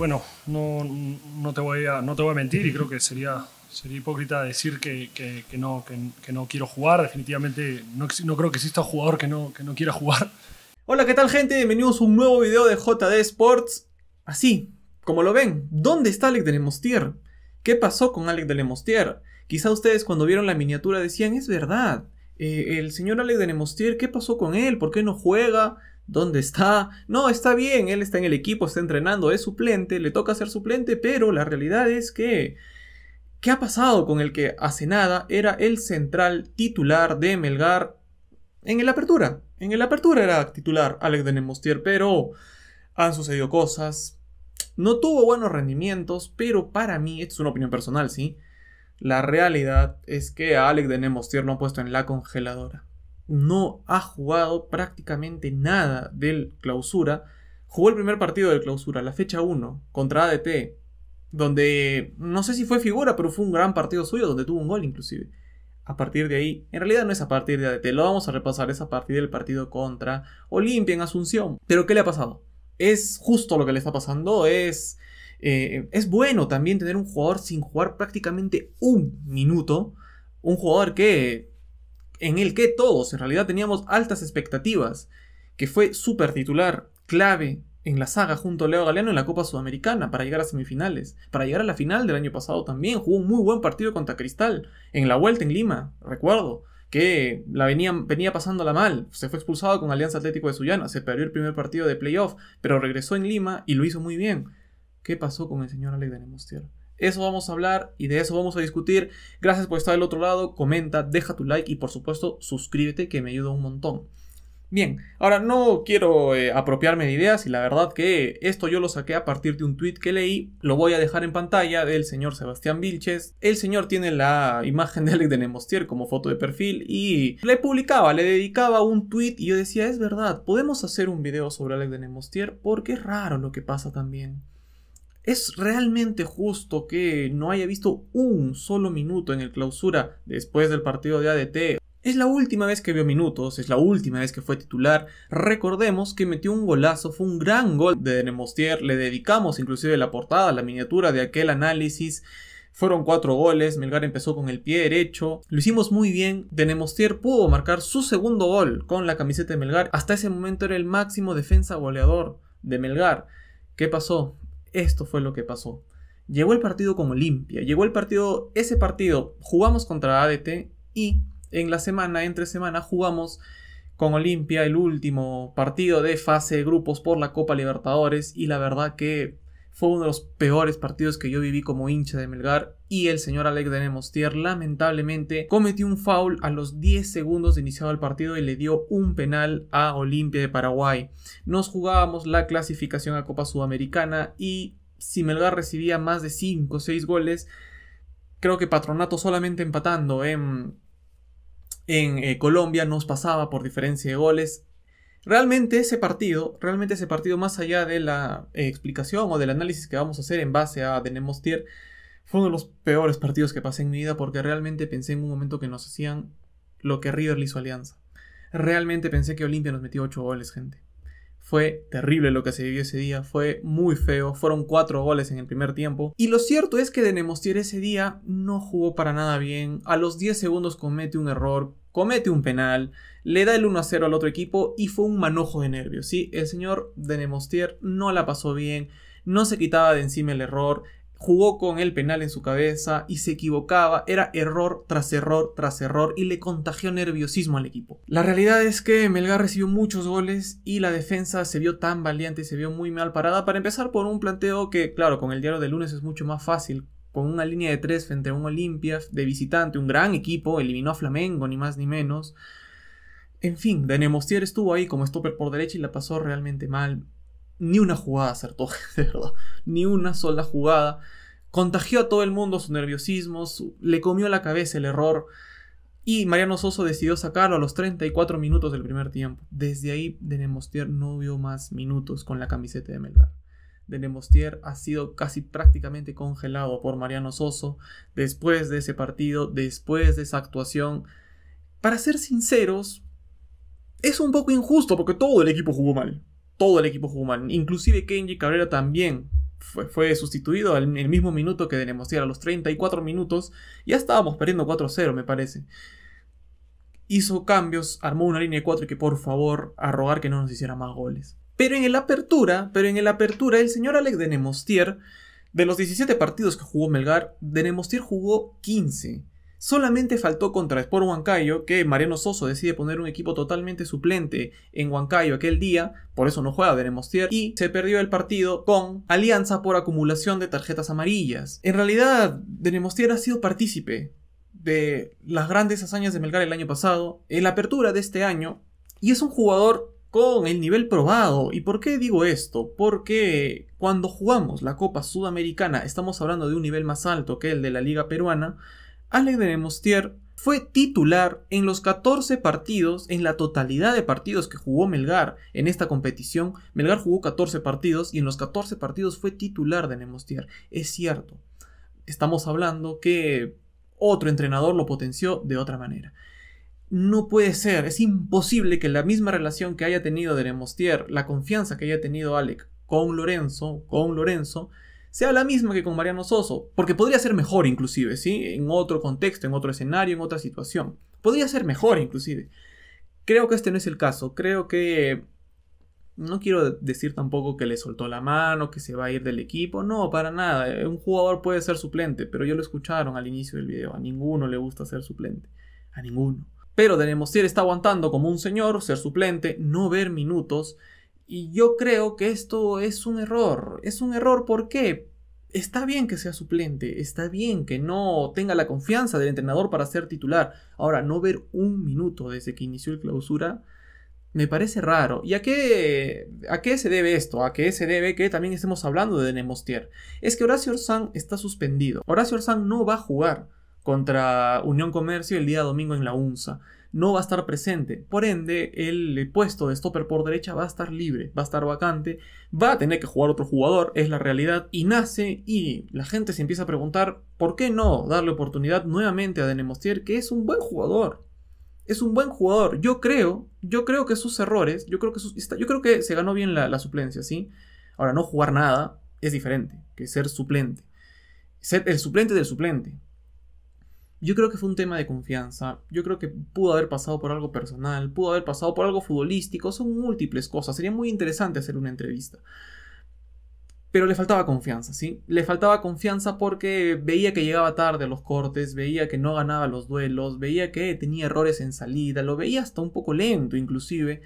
bueno, no, no, te voy a, no te voy a mentir y creo que sería, sería hipócrita decir que, no, que, no quiero jugar. Definitivamente no, no creo que exista un jugador que no, no quiera jugar. Hola, ¿qué tal gente? Bienvenidos a un nuevo video de JD Sports. Así, como lo ven, ¿dónde está Alec de Lemostier? ¿Qué pasó con Alec de Lemostier? Quizá ustedes cuando vieron la miniatura decían, es verdad, eh, el señor Alec de Lemostier, ¿qué pasó con él? ¿Por qué no juega? ¿Dónde está? No, está bien, él está en el equipo, está entrenando, es suplente, le toca ser suplente, pero la realidad es que... ¿Qué ha pasado con el que hace nada era el central titular de Melgar en el apertura? En el apertura era titular Alex de Nemostier, pero han sucedido cosas. No tuvo buenos rendimientos, pero para mí, esto es una opinión personal, ¿sí? La realidad es que a Alex de Nemostier lo han puesto en la congeladora no ha jugado prácticamente nada del clausura. Jugó el primer partido del clausura, la fecha 1, contra ADT, donde no sé si fue figura, pero fue un gran partido suyo, donde tuvo un gol inclusive. A partir de ahí, en realidad no es a partir de ADT, lo vamos a repasar, es a partir del partido contra Olimpia en Asunción. Pero ¿qué le ha pasado? ¿Es justo lo que le está pasando? ¿Es, eh, es bueno también tener un jugador sin jugar prácticamente un minuto? Un jugador que en el que todos en realidad teníamos altas expectativas, que fue súper titular, clave en la saga junto a Leo Galeano en la Copa Sudamericana para llegar a semifinales, para llegar a la final del año pasado también, jugó un muy buen partido contra Cristal, en la vuelta en Lima, recuerdo, que la venía, venía pasándola mal, se fue expulsado con Alianza Atlético de Sullana, se perdió el primer partido de playoff, pero regresó en Lima y lo hizo muy bien. ¿Qué pasó con el señor Alex de eso vamos a hablar y de eso vamos a discutir. Gracias por estar del otro lado. Comenta, deja tu like y por supuesto suscríbete que me ayuda un montón. Bien, ahora no quiero eh, apropiarme de ideas y la verdad que esto yo lo saqué a partir de un tweet que leí, lo voy a dejar en pantalla del señor Sebastián Vilches. El señor tiene la imagen de Alec de Nemostier como foto de perfil y le publicaba, le dedicaba un tweet y yo decía, es verdad, podemos hacer un video sobre Alec de Nemostier porque es raro lo que pasa también. ¿Es realmente justo que no haya visto un solo minuto en el clausura después del partido de ADT? Es la última vez que vio minutos, es la última vez que fue titular. Recordemos que metió un golazo, fue un gran gol de Denemostier, le dedicamos inclusive la portada, la miniatura de aquel análisis. Fueron cuatro goles, Melgar empezó con el pie derecho, lo hicimos muy bien, Denemostier pudo marcar su segundo gol con la camiseta de Melgar, hasta ese momento era el máximo defensa goleador de Melgar. ¿Qué pasó? Esto fue lo que pasó. Llegó el partido con Olimpia llegó el partido, ese partido jugamos contra ADT y en la semana, entre semana, jugamos con Olimpia el último partido de fase de grupos por la Copa Libertadores y la verdad que fue uno de los peores partidos que yo viví como hincha de Melgar y el señor Alec de Nemostier lamentablemente cometió un foul a los 10 segundos de iniciado el partido y le dio un penal a Olimpia de Paraguay. Nos jugábamos la clasificación a Copa Sudamericana y si Melgar recibía más de 5 o 6 goles, creo que Patronato solamente empatando en, en eh, Colombia nos pasaba por diferencia de goles Realmente ese partido, realmente ese partido, más allá de la eh, explicación o del análisis que vamos a hacer en base a Denemostier fue uno de los peores partidos que pasé en mi vida porque realmente pensé en un momento que nos hacían lo que River le hizo Alianza. Realmente pensé que Olimpia nos metió 8 goles, gente. Fue terrible lo que se vivió ese día, fue muy feo, fueron 4 goles en el primer tiempo. Y lo cierto es que Denemostier ese día no jugó para nada bien, a los 10 segundos comete un error comete un penal, le da el 1-0 al otro equipo y fue un manojo de nervios. ¿sí? El señor Denemostier no la pasó bien, no se quitaba de encima el error, jugó con el penal en su cabeza y se equivocaba, era error tras error tras error y le contagió nerviosismo al equipo. La realidad es que Melgar recibió muchos goles y la defensa se vio tan valiente y se vio muy mal parada para empezar por un planteo que, claro, con el diario de lunes es mucho más fácil con una línea de tres frente a un Olimpia de visitante, un gran equipo, eliminó a Flamengo, ni más ni menos. En fin, Denemostier estuvo ahí como stopper por derecha y la pasó realmente mal. Ni una jugada acertó, de verdad. Ni una sola jugada. Contagió a todo el mundo su nerviosismo, le comió la cabeza el error. Y Mariano Soso decidió sacarlo a los 34 minutos del primer tiempo. Desde ahí, Denemostier no vio más minutos con la camiseta de Melgar de Nemostier ha sido casi prácticamente congelado por Mariano Soso después de ese partido, después de esa actuación. Para ser sinceros, es un poco injusto porque todo el equipo jugó mal. Todo el equipo jugó mal. Inclusive Kenji Cabrera también fue, sustituido en el mismo minuto que de Nemostier, a los 34 minutos. Ya estábamos perdiendo 4-0, me parece. Hizo cambios, armó una línea de 4 que por favor, a rogar que no nos hiciera más goles. Pero en el apertura, pero en el apertura, el señor Alex de Nemostier, de los 17 partidos que jugó Melgar, de Nemostier jugó 15. Solamente faltó contra Sport Huancayo, que Mariano Soso decide poner un equipo totalmente suplente en Huancayo aquel día, por eso no juega Denemostier, y se perdió el partido con Alianza por acumulación de tarjetas amarillas. En realidad, Denemostier ha sido partícipe de las grandes hazañas de Melgar el año pasado, en la apertura de este año, y es un jugador con el nivel probado. ¿Y por qué digo esto? Porque cuando jugamos la Copa Sudamericana, estamos hablando de un nivel más alto que el de la Liga Peruana, Alec de Nemostier fue titular en los 14 partidos, en la totalidad de partidos que jugó Melgar en esta competición. Melgar jugó 14 partidos y en los 14 partidos fue titular de Nemostier. Es cierto, estamos hablando que otro entrenador lo potenció de otra manera no puede ser, es imposible que la misma relación que haya tenido Deremostier, la confianza que haya tenido Alec con Lorenzo, con Lorenzo, sea la misma que con Mariano Soso, porque podría ser mejor inclusive, ¿sí? En otro contexto, en otro escenario, en otra situación. Podría ser mejor inclusive. Creo que este no es el caso, creo que... No quiero decir tampoco que le soltó la mano, que se va a ir del equipo, no, para nada. Un jugador puede ser suplente, pero ya lo escucharon al inicio del video, a ninguno le gusta ser suplente, a ninguno. Pero Denemostier está aguantando como un señor, ser suplente, no ver minutos. Y yo creo que esto es un error. Es un error porque está bien que sea suplente, está bien que no tenga la confianza del entrenador para ser titular. Ahora, no ver un minuto desde que inició el clausura me parece raro. ¿Y a qué, a qué se debe esto? ¿A qué se debe que también estemos hablando de Nemostier? Es que Horacio Orsán está suspendido. Horacio Orsán no va a jugar contra Unión Comercio el día domingo en la UNSA. No va a estar presente. Por ende, el puesto de stopper por derecha va a estar libre, va a estar vacante, va a tener que jugar otro jugador, es la realidad, y nace y la gente se empieza a preguntar, ¿por qué no darle oportunidad nuevamente a Denemostier, que es un buen jugador? Es un buen jugador. Yo creo, yo creo que sus errores, yo creo que, yo creo que se ganó bien la, la suplencia, ¿sí? Ahora, no jugar nada es diferente que ser suplente. Ser el suplente del suplente. Yo creo que fue un tema de confianza, yo creo que pudo haber pasado por algo personal, pudo haber pasado por algo futbolístico, son múltiples cosas, sería muy interesante hacer una entrevista. Pero le faltaba confianza, ¿sí? Le faltaba confianza porque veía que llegaba tarde a los cortes, veía que no ganaba los duelos, veía que tenía errores en salida, lo veía hasta un poco lento inclusive.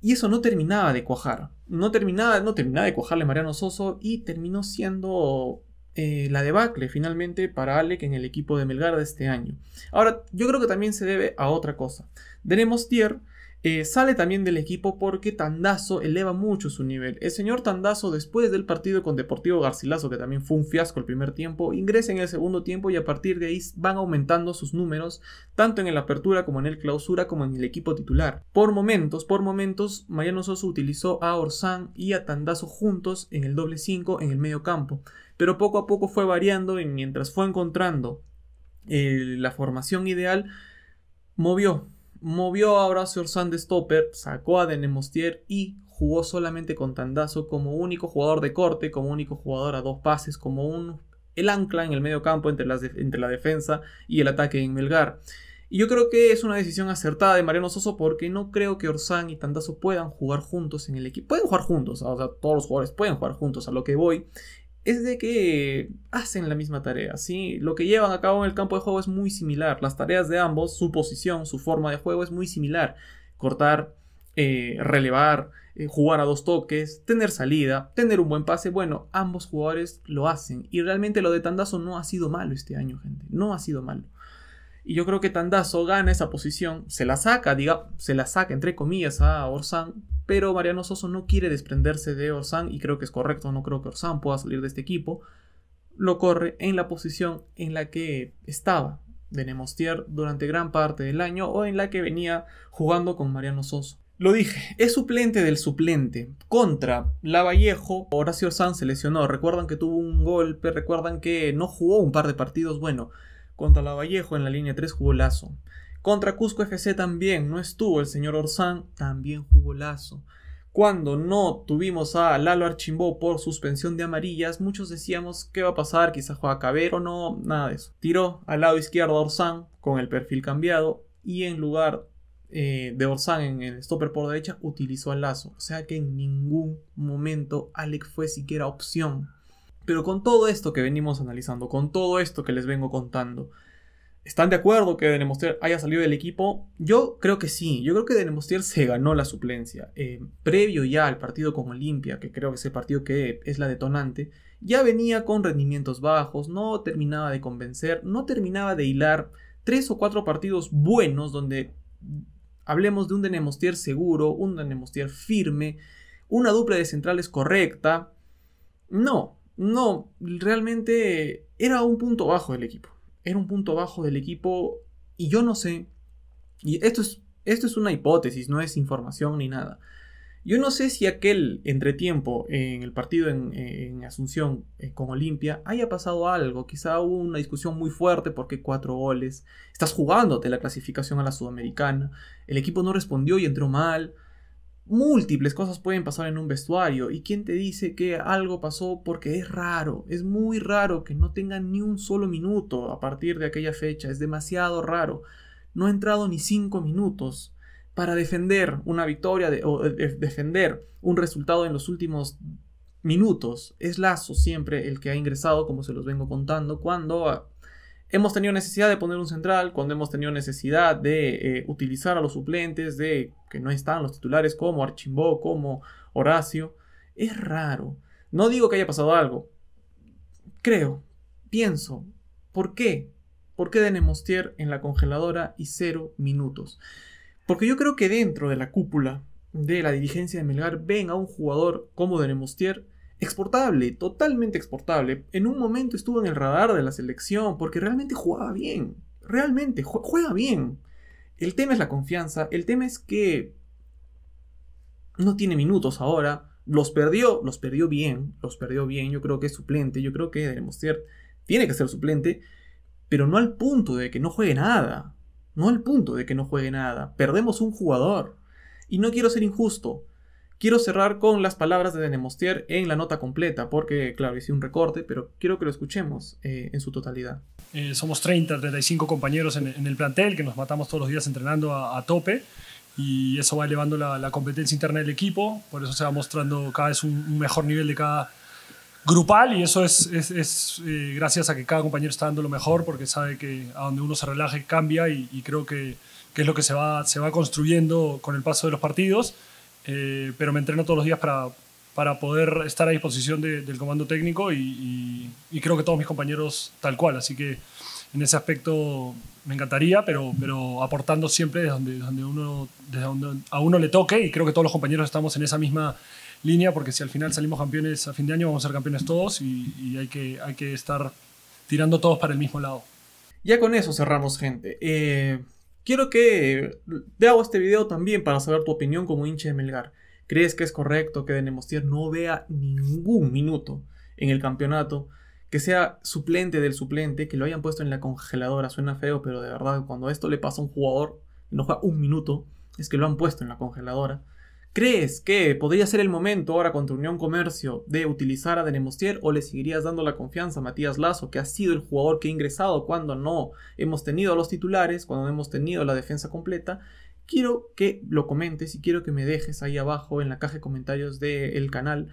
Y eso no terminaba de cuajar. No terminaba, no terminaba de cuajarle Mariano Soso y terminó siendo eh, la debacle finalmente para Alec en el equipo de Melgar de este año. Ahora, yo creo que también se debe a otra cosa. Tenemos Tier. Eh, sale también del equipo porque Tandazo eleva mucho su nivel. El señor Tandazo, después del partido con Deportivo Garcilaso, que también fue un fiasco el primer tiempo, ingresa en el segundo tiempo y a partir de ahí van aumentando sus números, tanto en el apertura como en el clausura, como en el equipo titular. Por momentos, por momentos, Mariano Soso utilizó a Orsán y a Tandazo juntos en el doble 5 en el medio campo pero poco a poco fue variando y mientras fue encontrando eh, la formación ideal, movió. Movió a brazo de Stopper, sacó a Denemostier y jugó solamente con Tandazo como único jugador de corte, como único jugador a dos pases, como un, el ancla en el medio campo entre, las, entre la defensa y el ataque en Melgar. Y yo creo que es una decisión acertada de Mariano Soso porque no creo que Orsán y Tandazo puedan jugar juntos en el equipo. Pueden jugar juntos, o sea, todos los jugadores pueden jugar juntos, a lo que voy es de que hacen la misma tarea, ¿sí? Lo que llevan a cabo en el campo de juego es muy similar, las tareas de ambos, su posición, su forma de juego es muy similar, cortar, eh, relevar, eh, jugar a dos toques, tener salida, tener un buen pase, bueno, ambos jugadores lo hacen y realmente lo de Tandazo no ha sido malo este año, gente, no ha sido malo. Y yo creo que Tandazo gana esa posición, se la saca, diga, se la saca entre comillas a Orsan pero Mariano Soso no quiere desprenderse de Orsán y creo que es correcto, no creo que Orsán pueda salir de este equipo. Lo corre en la posición en la que estaba de Nemostier durante gran parte del año o en la que venía jugando con Mariano Soso. Lo dije, es suplente del suplente. Contra Lavallejo, Horacio Orsán se lesionó. Recuerdan que tuvo un golpe, recuerdan que no jugó un par de partidos. Bueno, contra Lavallejo en la línea 3 jugó Lazo. Contra Cusco FC también no estuvo el señor Orsán, también jugó Lazo. Cuando no tuvimos a Lalo Archimbó por suspensión de amarillas, muchos decíamos qué va a pasar, quizás juega Cabero, no, nada de eso. Tiró al lado izquierdo a Orsán con el perfil cambiado y en lugar eh, de Orsán en el stopper por derecha utilizó a Lazo. O sea que en ningún momento Alec fue siquiera opción. Pero con todo esto que venimos analizando, con todo esto que les vengo contando, ¿Están de acuerdo que Denemostier haya salido del equipo? Yo creo que sí. Yo creo que Denemostier se ganó la suplencia. Eh, previo ya al partido con Olimpia, que creo que es el partido que es la detonante, ya venía con rendimientos bajos, no terminaba de convencer, no terminaba de hilar tres o cuatro partidos buenos donde hablemos de un Denemostier seguro, un Denemostier firme, una dupla de centrales correcta. No, no, realmente era un punto bajo del equipo era un punto bajo del equipo y yo no sé, y esto es, esto es una hipótesis, no es información ni nada. Yo no sé si aquel entretiempo en el partido en, Asunción eh, con Olimpia haya pasado algo. Quizá hubo una discusión muy fuerte porque cuatro goles. Estás jugándote la clasificación a la Sudamericana. El equipo no respondió y entró mal. Múltiples cosas pueden pasar en un vestuario y quién te dice que algo pasó porque es raro, es muy raro que no tengan ni un solo minuto a partir de aquella fecha, es demasiado raro. No ha entrado ni cinco minutos para defender una victoria de, o eh, defender un resultado en los últimos minutos. Es Lazo siempre el que ha ingresado, como se los vengo contando, cuando ah, hemos tenido necesidad de poner un central, cuando hemos tenido necesidad de eh, utilizar a los suplentes, de que no están los titulares como Archimbó, como Horacio. Es raro. No digo que haya pasado algo. Creo, pienso, ¿por qué? ¿Por qué Denemostier en la congeladora y cero minutos? Porque yo creo que dentro de la cúpula de la dirigencia de Melgar ven a un jugador como Denemostier exportable, totalmente exportable. En un momento estuvo en el radar de la selección porque realmente jugaba bien, realmente juega bien. El tema es la confianza, el tema es que no tiene minutos ahora, los perdió, los perdió bien, los perdió bien, yo creo que es suplente, yo creo que tiene que ser suplente, pero no al punto de que no juegue nada, no al punto de que no juegue nada, perdemos un jugador. Y no quiero ser injusto, Quiero cerrar con las palabras de Denemostier en la nota completa, porque claro, hice un recorte, pero quiero que lo escuchemos eh, en su totalidad. Eh, somos 30, 35 compañeros en, el plantel, que nos matamos todos los días entrenando a, tope, y eso va elevando la, competencia interna del equipo, por eso se va mostrando cada vez un, mejor nivel de cada grupal, y eso es, es, eh, gracias a que cada compañero está dando lo mejor, porque sabe que a donde uno se relaje cambia, y, y creo que, que, es lo que se va, se va construyendo con el paso de los partidos eh, pero me entreno todos los días para, para poder estar a disposición del comando técnico y, creo que todos mis compañeros tal cual, así que en ese aspecto me encantaría, pero, pero aportando siempre desde donde, uno, desde a uno le toque y creo que todos los compañeros estamos en esa misma línea porque si al final salimos campeones a fin de año vamos a ser campeones todos y, hay, que, hay que estar tirando todos para el mismo lado. Ya con eso cerramos, gente. Eh, Quiero que te hago este video también para saber tu opinión como hincha de Melgar. ¿Crees que es correcto que Denemostier no vea ningún minuto en el campeonato? Que sea suplente del suplente, que lo hayan puesto en la congeladora, suena feo, pero de verdad, cuando esto le pasa a un jugador, no juega un minuto, es que lo han puesto en la congeladora. ¿Crees que podría ser el momento ahora contra Unión Comercio de utilizar a Denemostier o le seguirías dando la confianza a Matías Lazo, que ha sido el jugador que ha ingresado cuando no hemos tenido a los titulares, cuando no hemos tenido la defensa completa? Quiero que lo comentes y quiero que me dejes ahí abajo en la caja de comentarios del canal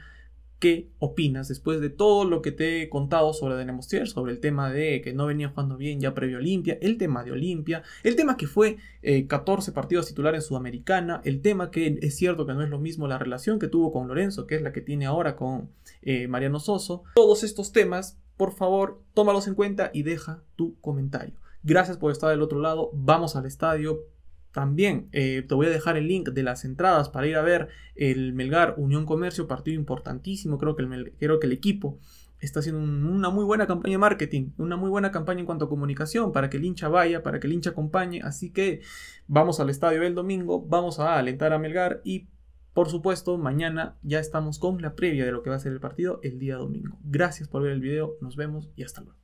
qué opinas después de todo lo que te he contado sobre Denemostier, sobre el tema de que no venía jugando bien ya previo a Olimpia, el tema de Olimpia, el tema que fue 14 eh, partidos titulares en Sudamericana, el tema que es cierto que no es lo mismo la relación que tuvo con Lorenzo, que es la que tiene ahora con eh, Mariano Soso. Todos estos temas, por favor, tómalos en cuenta y deja tu comentario. Gracias por estar del otro lado, vamos al estadio, también eh, te voy a dejar el link de las entradas para ir a ver el Melgar Unión Comercio, partido importantísimo. Creo que el, creo que el equipo está haciendo una muy buena campaña de marketing, una muy buena campaña en cuanto a comunicación, para que el hincha vaya, para que el hincha acompañe. Así que vamos al estadio el domingo, vamos a alentar a Melgar y por supuesto mañana ya estamos con la previa de lo que va a ser el partido el día domingo. Gracias por ver el video, nos vemos y hasta luego.